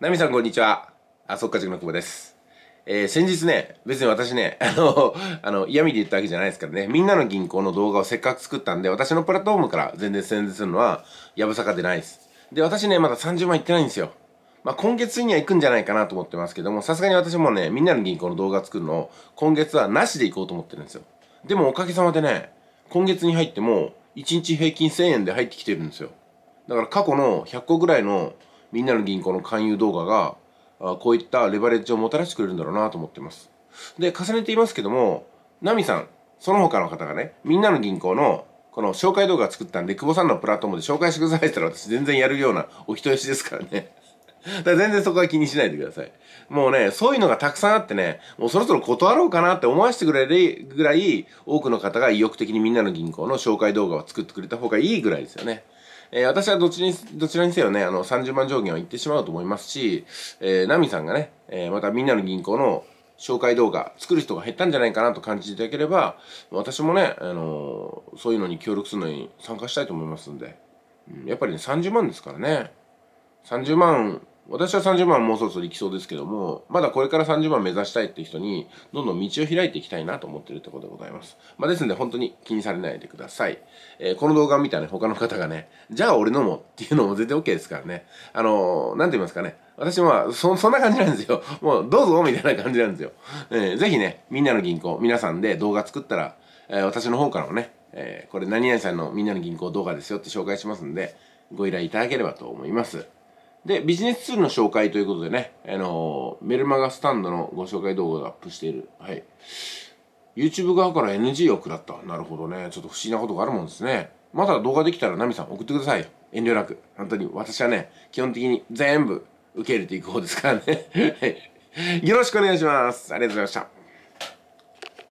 ナミさんこんにちは。あ、そっかじの久保です。えー、先日ね、別に私ね、あの、あの、嫌味で言ったわけじゃないですからね、みんなの銀行の動画をせっかく作ったんで、私のプラットフォームから全然宣伝するのは、やぶさかでないです。で、私ね、まだ30万いってないんですよ。まあ、今月には行くんじゃないかなと思ってますけども、さすがに私もね、みんなの銀行の動画作るのを、今月はなしで行こうと思ってるんですよ。でもおかげさまでね、今月に入っても、1日平均1000円で入ってきてるんですよ。だから過去の100個ぐらいのみんなの銀行の勧誘動画があこういったレバレッジをもたらしてくれるんだろうなと思ってます。で、重ねていますけども、ナミさん、その他の方がね、みんなの銀行のこの紹介動画作ったんで、久保さんのプラットフォームで紹介してくださいって言ったら私全然やるようなお人よしですからね。だから全然そこは気にしないでください。もうね、そういうのがたくさんあってね、もうそろそろ断ろうかなって思わせてくれるぐらい、多くの方が意欲的にみんなの銀行の紹介動画を作ってくれた方がいいぐらいですよね。えー、私はどっちに、どちらにせよね、あの、30万上限は行ってしまうと思いますし、えー、ナミさんがね、えー、またみんなの銀行の紹介動画作る人が減ったんじゃないかなと感じていただければ、私もね、あのー、そういうのに協力するのに参加したいと思いますんで、うん、やっぱりね、30万ですからね、30万私は30万もうそろそろいきそうですけども、まだこれから30万目指したいって人に、どんどん道を開いていきたいなと思ってるってことでございます。まあ、ですので、本当に気にされないでください。えー、この動画を見たね、他の方がね、じゃあ俺のもっていうのも全然 OK ですからね。あのー、なんて言いますかね。私もそ、そんな感じなんですよ。もう、どうぞみたいな感じなんですよ。えー、ぜひね、みんなの銀行、皆さんで動画作ったら、えー、私の方からもね、えー、これ何々さんのみんなの銀行動画ですよって紹介しますんで、ご依頼いただければと思います。で、ビジネスツールの紹介ということでね、あのー、メルマガスタンドのご紹介動画をアップしている。はい。YouTube 側から NG を食らった。なるほどね。ちょっと不思議なことがあるもんですね。まだ動画できたらナミさん送ってくださいよ。遠慮なく。本当に私はね、基本的に全部受け入れていく方ですからね。はい。よろしくお願いします。ありがとうございました。